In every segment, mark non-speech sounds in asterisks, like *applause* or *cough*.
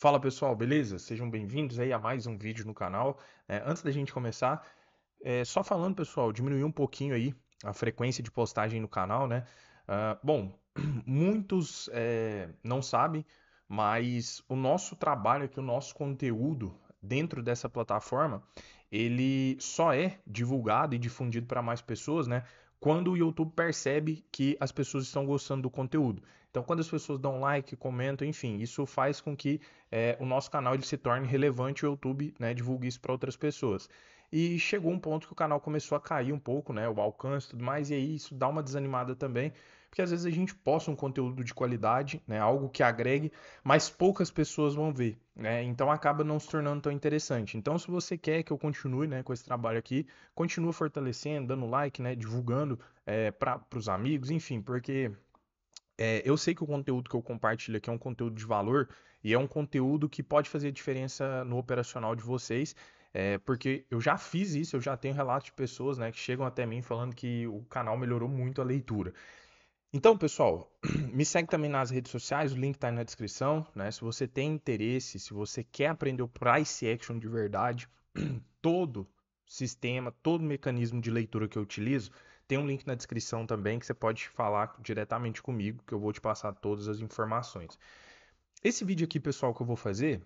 Fala pessoal, beleza? Sejam bem-vindos aí a mais um vídeo no canal. É, antes da gente começar, é, só falando pessoal, diminuir um pouquinho aí a frequência de postagem no canal, né? Uh, bom, *clears throat* muitos é, não sabem, mas o nosso trabalho aqui, o nosso conteúdo dentro dessa plataforma, ele só é divulgado e difundido para mais pessoas, né? quando o YouTube percebe que as pessoas estão gostando do conteúdo. Então, quando as pessoas dão like, comentam, enfim, isso faz com que é, o nosso canal ele se torne relevante e o YouTube né, divulgue isso para outras pessoas e chegou um ponto que o canal começou a cair um pouco, né, o alcance e tudo mais, e aí isso dá uma desanimada também, porque às vezes a gente posta um conteúdo de qualidade, né, algo que agregue, mas poucas pessoas vão ver, né, então acaba não se tornando tão interessante. Então, se você quer que eu continue, né, com esse trabalho aqui, continua fortalecendo, dando like, né, divulgando é, para os amigos, enfim, porque é, eu sei que o conteúdo que eu compartilho aqui é um conteúdo de valor e é um conteúdo que pode fazer diferença no operacional de vocês. É, porque eu já fiz isso, eu já tenho relatos de pessoas né, que chegam até mim falando que o canal melhorou muito a leitura. Então, pessoal, *clears throat* me segue também nas redes sociais, o link está aí na descrição. Né? Se você tem interesse, se você quer aprender o price action de verdade, *clears throat* todo sistema, todo mecanismo de leitura que eu utilizo, tem um link na descrição também que você pode falar diretamente comigo, que eu vou te passar todas as informações. Esse vídeo aqui, pessoal, que eu vou fazer,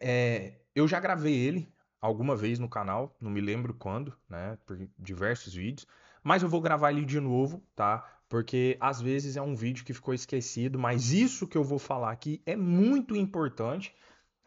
é, eu já gravei ele alguma vez no canal, não me lembro quando, né, por diversos vídeos, mas eu vou gravar ele de novo, tá? Porque às vezes é um vídeo que ficou esquecido, mas isso que eu vou falar aqui é muito importante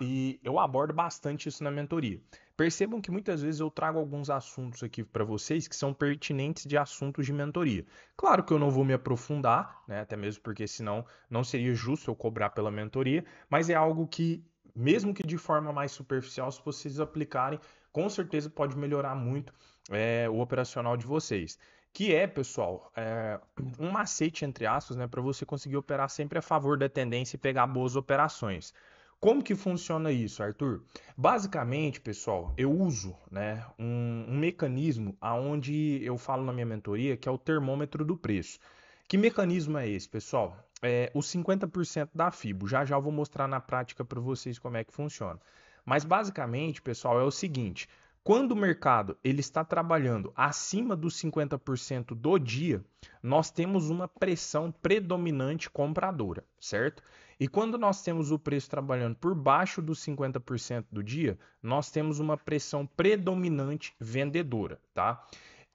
e eu abordo bastante isso na mentoria. Percebam que muitas vezes eu trago alguns assuntos aqui para vocês que são pertinentes de assuntos de mentoria. Claro que eu não vou me aprofundar, né, até mesmo porque senão não seria justo eu cobrar pela mentoria, mas é algo que mesmo que de forma mais superficial, se vocês aplicarem, com certeza pode melhorar muito é, o operacional de vocês. Que é, pessoal, é, um macete, entre aspas, né, para você conseguir operar sempre a favor da tendência e pegar boas operações. Como que funciona isso, Arthur? Basicamente, pessoal, eu uso né, um, um, mecanismo aonde eu falo na minha mentoria que é o termômetro do preço. Que mecanismo é esse, pessoal? é, os 50% da FIBO. Já já eu vou mostrar na prática para vocês como é que funciona. Mas basicamente, pessoal, é o seguinte: quando o mercado ele está trabalhando acima dos 50% do dia, nós temos uma pressão predominante compradora, certo? E quando nós temos o preço trabalhando por baixo dos 50% do dia, nós temos uma pressão predominante vendedora, tá?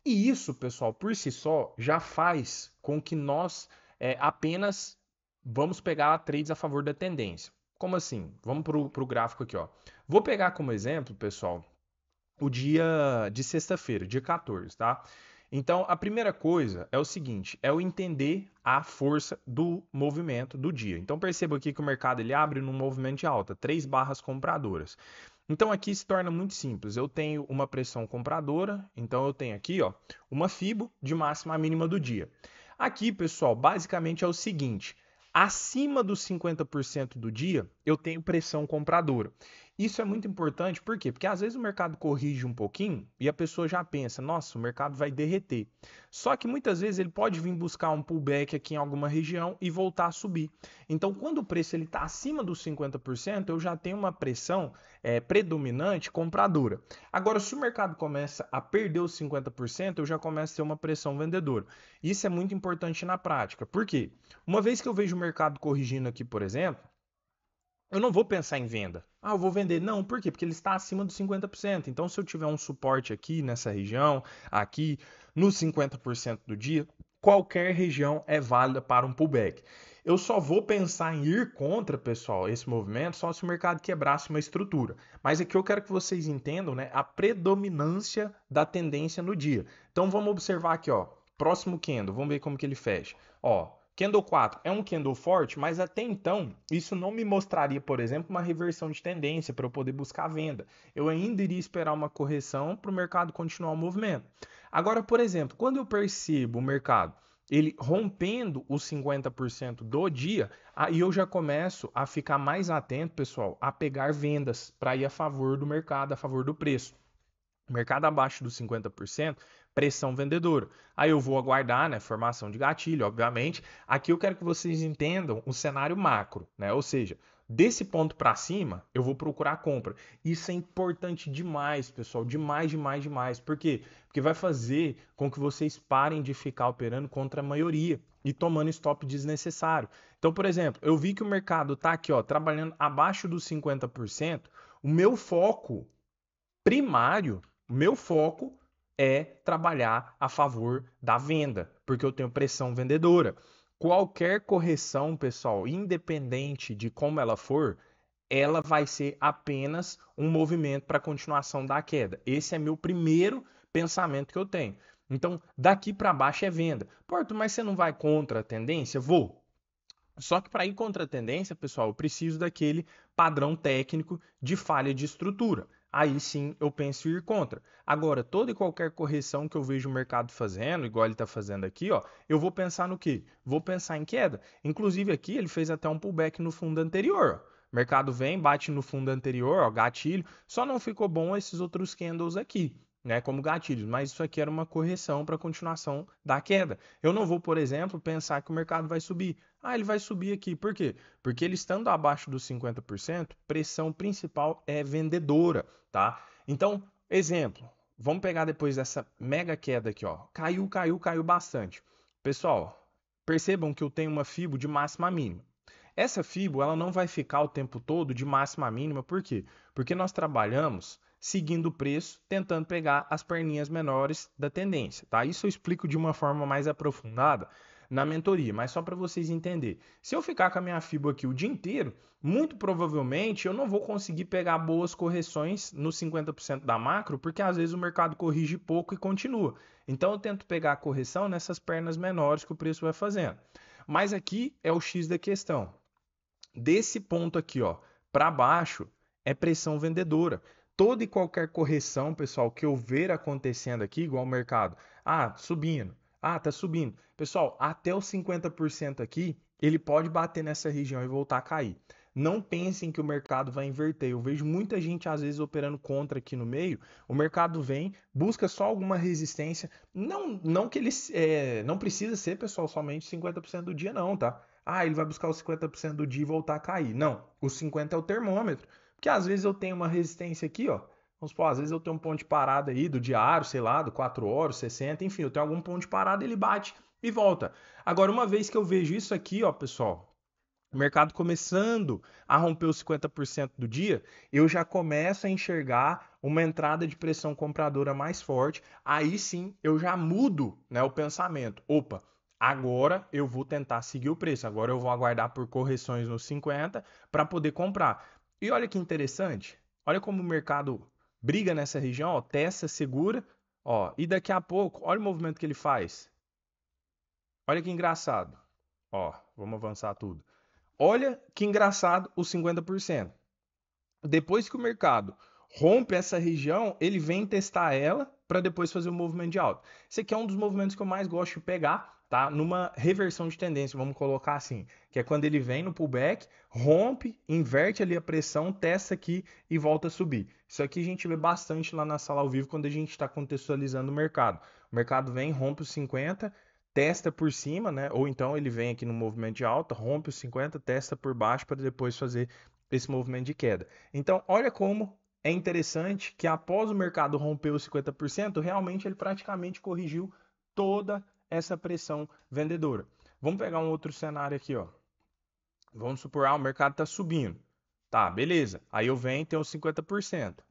E isso, pessoal, por si só já faz com que nós é, apenas vamos pegar trades a favor da tendência. Como assim? Vamos para o gráfico aqui. Ó. Vou pegar como exemplo, pessoal, o dia de sexta-feira, dia 14, tá? Então, a primeira coisa é o seguinte, é o entender a força do movimento do dia. Então, perceba aqui que o mercado ele abre num movimento de alta, três barras compradoras. Então, aqui se torna muito simples. Eu tenho uma pressão compradora, então eu tenho aqui ó, uma FIBO de máxima a mínima do dia. Aqui, pessoal, basicamente é o seguinte: acima dos 50% do dia, eu tenho pressão compradora. Isso é muito importante, por quê? Porque às vezes o mercado corrige um pouquinho e a pessoa já pensa, nossa, o mercado vai derreter. Só que muitas vezes ele pode vir buscar um pullback aqui em alguma região e voltar a subir. Então, quando o preço ele está acima dos 50%, eu já tenho uma pressão é, predominante compradora. Agora, se o mercado começa a perder os 50%, eu já começo a ter uma pressão vendedora. Isso é muito importante na prática. Por quê? Uma vez que eu vejo o mercado corrigindo aqui, por exemplo, eu não vou pensar em venda. Ah, eu vou vender. Não, por quê? Porque ele está acima dos 50%. Então, se eu tiver um suporte aqui nessa região, aqui, nos 50% do dia, qualquer região é válida para um pullback. Eu só vou pensar em ir contra, pessoal, esse movimento só se o mercado quebrasse uma estrutura. Mas aqui eu quero que vocês entendam né, a predominância da tendência no dia. Então vamos observar aqui, ó. Próximo candle, vamos ver como que ele fecha. Ó, Candle 4 é um candle forte, mas até então isso não me mostraria, por exemplo, uma reversão de tendência para eu poder buscar venda. Eu ainda iria esperar uma correção para o mercado continuar o movimento. Agora, por exemplo, quando eu percebo o mercado ele rompendo os 50% do dia, aí eu já começo a ficar mais atento, pessoal, a pegar vendas para ir a favor do mercado, a favor do preço. mercado abaixo dos 50%, pressão vendedora. Aí eu vou aguardar, né, formação de gatilho, obviamente. Aqui eu quero que vocês entendam o cenário macro, né? Ou seja, desse ponto para cima, eu vou procurar compra. Isso é importante demais, pessoal, demais, demais, demais. Por quê? Porque vai fazer com que vocês parem de ficar operando contra a maioria e tomando stop desnecessário. Então, por exemplo, eu vi que o mercado tá aqui, ó, trabalhando abaixo dos 50%, o meu foco primário, o meu foco é trabalhar a favor da venda, porque eu tenho pressão vendedora. Qualquer correção, pessoal, independente de como ela for, ela vai ser apenas um movimento para a continuação da queda. Esse é meu primeiro pensamento que eu tenho. Então, daqui para baixo é venda. Porto, mas você não vai contra a tendência? Vou. Só que para ir contra a tendência, pessoal, eu preciso daquele padrão técnico de falha de estrutura aí sim eu penso ir contra. Agora, toda e qualquer correção que eu vejo o mercado fazendo, igual ele está fazendo aqui, ó, eu vou pensar no quê? Vou pensar em queda. Inclusive aqui ele fez até um pullback no fundo anterior. Ó. Mercado vem, bate no fundo anterior, ó, gatilho. Só não ficou bom esses outros candles aqui né, como gatilhos, mas isso aqui era uma correção para a continuação da queda. Eu não vou, por exemplo, pensar que o mercado vai subir. Ah, ele vai subir aqui. Por quê? Porque ele estando abaixo dos 50%, pressão principal é vendedora, tá? Então, exemplo, vamos pegar depois dessa mega queda aqui, ó. Caiu, caiu, caiu bastante. Pessoal, percebam que eu tenho uma fibo de máxima mínima. Essa fibo, ela não vai ficar o tempo todo de máxima mínima, por quê? Porque nós trabalhamos seguindo o preço, tentando pegar as perninhas menores da tendência, tá? Isso eu explico de uma forma mais aprofundada na mentoria, mas só para vocês entenderem. Se eu ficar com a minha fibra aqui o dia inteiro, muito provavelmente eu não vou conseguir pegar boas correções nos 50% da macro, porque às vezes o mercado corrige pouco e continua. Então eu tento pegar a correção nessas pernas menores que o preço vai fazendo. Mas aqui é o X da questão. Desse ponto aqui, ó, para baixo é pressão vendedora toda e qualquer correção, pessoal, que eu ver acontecendo aqui, igual o mercado, ah, subindo, ah, tá subindo. Pessoal, até os 50% aqui, ele pode bater nessa região e voltar a cair. Não pensem que o mercado vai inverter. Eu vejo muita gente às vezes operando contra aqui no meio. O mercado vem, busca só alguma resistência. Não, não que ele é, não precisa ser, pessoal, somente 50% do dia, não, tá? Ah, ele vai buscar os 50% do dia e voltar a cair. Não, os 50 é o termômetro. Porque às vezes eu tenho uma resistência aqui, ó. Vamos supor, às vezes eu tenho um ponto de parada aí do diário, sei lá, do 4 horas, 60, enfim, eu tenho algum ponto de parada, ele bate e volta. Agora, uma vez que eu vejo isso aqui, ó, pessoal, o mercado começando a romper os 50% do dia, eu já começo a enxergar uma entrada de pressão compradora mais forte. Aí sim, eu já mudo, né, o pensamento. Opa, Agora eu vou tentar seguir o preço. Agora eu vou aguardar por correções nos 50 para poder comprar. E olha que interessante, olha como o mercado briga nessa região, ó, testa, segura, ó, e daqui a pouco, olha o movimento que ele faz. Olha que engraçado. Ó, vamos avançar tudo. Olha que engraçado os 50%. Depois que o mercado rompe essa região, ele vem testar ela para depois fazer o um movimento de alta. Esse aqui é um dos movimentos que eu mais gosto de pegar, tá numa reversão de tendência, vamos colocar assim, que é quando ele vem no pullback, rompe, inverte ali a pressão, testa aqui e volta a subir. Isso aqui a gente vê bastante lá na sala ao vivo quando a gente está contextualizando o mercado. O mercado vem, rompe os 50, testa por cima, né? Ou então ele vem aqui no movimento de alta, rompe os 50, testa por baixo para depois fazer esse movimento de queda. Então, olha como é interessante que após o mercado romper os 50%, realmente ele praticamente corrigiu toda a essa pressão vendedora. Vamos pegar um outro cenário aqui, ó. Vamos supor, ah, o mercado está subindo. Tá, beleza. Aí eu venho e tenho 50%.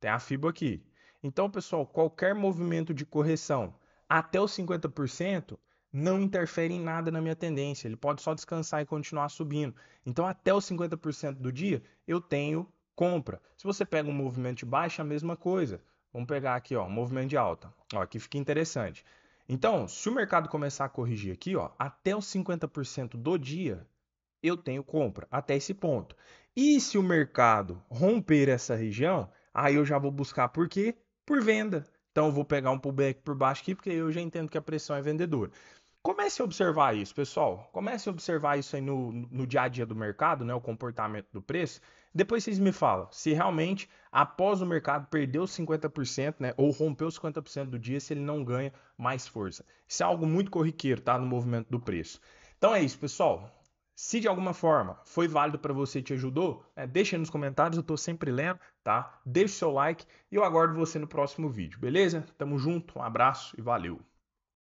Tem a FIBO aqui. Então, pessoal, qualquer movimento de correção até os 50% não interfere em nada na minha tendência. Ele pode só descansar e continuar subindo. Então, até os 50% do dia, eu tenho compra. Se você pega um movimento de baixa, a mesma coisa. Vamos pegar aqui, ó, um movimento de alta. Ó, aqui fica interessante. Então, se o mercado começar a corrigir aqui, ó, até os 50% do dia, eu tenho compra, até esse ponto. E se o mercado romper essa região, aí eu já vou buscar por quê? Por venda. Então eu vou pegar um pullback por baixo aqui, porque eu já entendo que a pressão é vendedora. Comece a observar isso, pessoal. Comece a observar isso aí no, no dia a dia do mercado, né? O comportamento do preço. Depois vocês me falam se realmente após o mercado perder os 50%, né, ou os 50% do dia, se ele não ganha mais força. Isso é algo muito corriqueiro, tá, no movimento do preço. Então é isso, pessoal. Se de alguma forma foi válido para você, te ajudou, né, deixa aí nos comentários, eu estou sempre lendo, tá? Deixa o seu like e eu aguardo você no próximo vídeo, beleza? Tamo junto, um abraço e valeu!